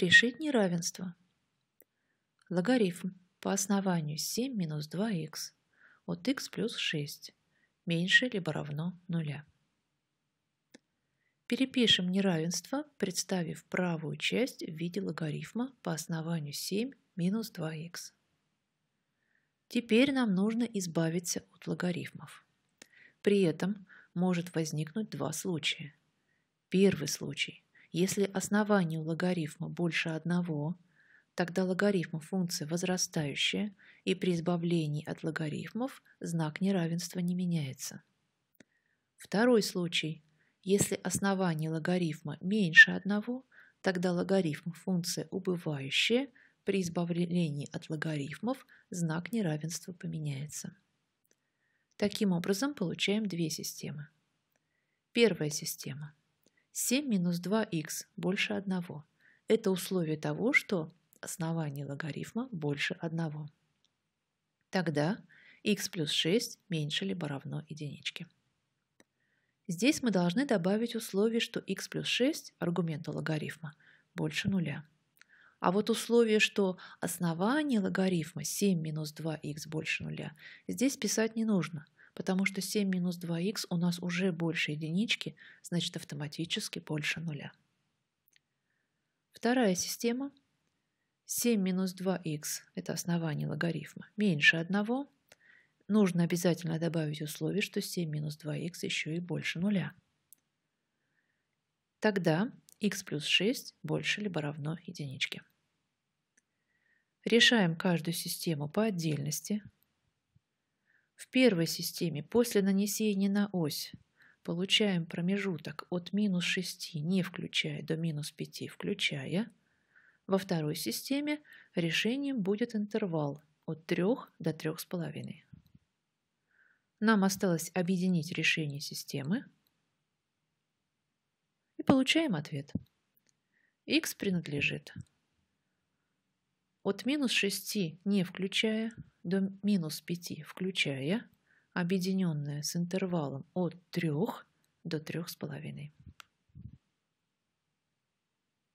решить неравенство. Логарифм по основанию 7 минус 2х от х плюс 6 меньше либо равно 0. Перепишем неравенство, представив правую часть в виде логарифма по основанию 7 минус 2х. Теперь нам нужно избавиться от логарифмов. При этом может возникнуть два случая. Первый случай – если основание логарифма больше одного, тогда логарифм функции возрастающая, и при избавлении от логарифмов знак неравенства не меняется. Второй случай. Если основание логарифма меньше одного, тогда логарифм функции убывающая, при избавлении от логарифмов знак неравенства поменяется. Таким образом получаем две системы. Первая система – 7 минус 2х больше 1. Это условие того, что основание логарифма больше 1. Тогда х плюс 6 меньше либо равно единичке. Здесь мы должны добавить условие, что х плюс 6 аргумента логарифма больше нуля. А вот условие, что основание логарифма 7 минус 2х больше нуля, здесь писать не нужно – потому что 7 минус 2х у нас уже больше единички, значит автоматически больше нуля. Вторая система. 7 минус 2х – это основание логарифма. Меньше 1. Нужно обязательно добавить условие, что 7 минус 2х еще и больше нуля. Тогда х плюс 6 больше либо равно единичке. Решаем каждую систему по отдельности. В первой системе после нанесения на ось получаем промежуток от минус 6, не включая, до минус 5, включая. Во второй системе решением будет интервал от 3 до 3,5. Нам осталось объединить решение системы и получаем ответ. x принадлежит от минус 6, не включая, до минус 5 включая, объединенное с интервалом от 3 до 3,5.